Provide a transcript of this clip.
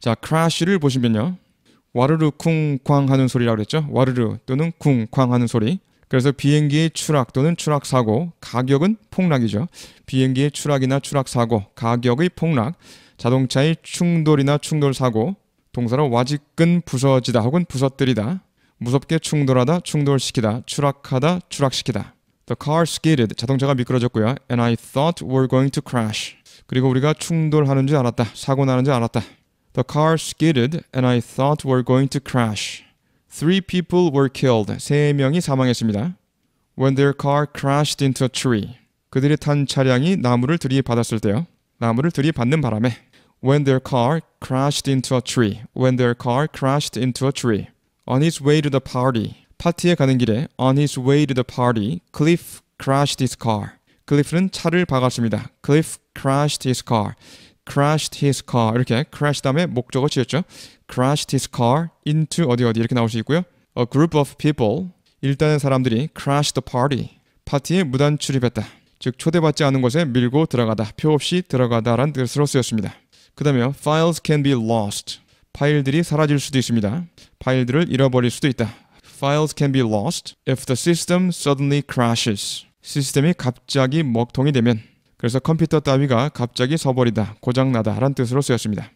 자, 크 r a 를 보시면요. 와르르 쿵쾅 하는 소리라고 그랬죠. 와르르 또는 쿵쾅 하는 소리. 그래서 비행기의 추락 또는 추락 사고, 가격은 폭락이죠. 비행기의 추락이나 추락 사고, 가격의 폭락, 자동차의 충돌이나 충돌 사고, 동사로 와지끈 부서지다 혹은 부서뜨리다, 무섭게 충돌하다, 충돌시키다, 추락하다, 추락시키다. The car skidded. 자동차가 미끄러졌고요. And I thought were going to crash. 그리고 우리가 충돌하는 줄 알았다. 사고 나는 줄 알았다. The car skidded and I thought we were going to crash. Three people were killed. 세 명이 사망했습니다. When their car crashed into a tree. 그들이 탄 차량이 나무를 들이받았을 때요. 나무를 들이받는 바람에. When their car crashed into a tree. When their car crashed into a tree. On his way to the party. 파티에 가는 길에 on his way to the party, Cliff crashed his car. 클리프는 차를 박았습니다. Cliff crashed his car. crashed his car 이렇게 crash 다음에 목적어 지었죠. crashed his car into 어디 어디 이렇게 나올 수 있고요. a group of people 일단의 사람들이 crashed the party 파티에 무단 출입했다. 즉 초대받지 않은 곳에 밀고 들어가다, 표 없이 들어가다란 뜻으로 쓰였습니다. 그 다음에 files can be lost. 파일들이 사라질 수도 있습니다. 파일들을 잃어버릴 수도 있다. Files can be lost if the system suddenly crashes. 시스템이 갑자기 먹통이 되면 그래서 컴퓨터 따위가 갑자기 서버리다, 고장나다 라는 뜻으로 쓰였습니다.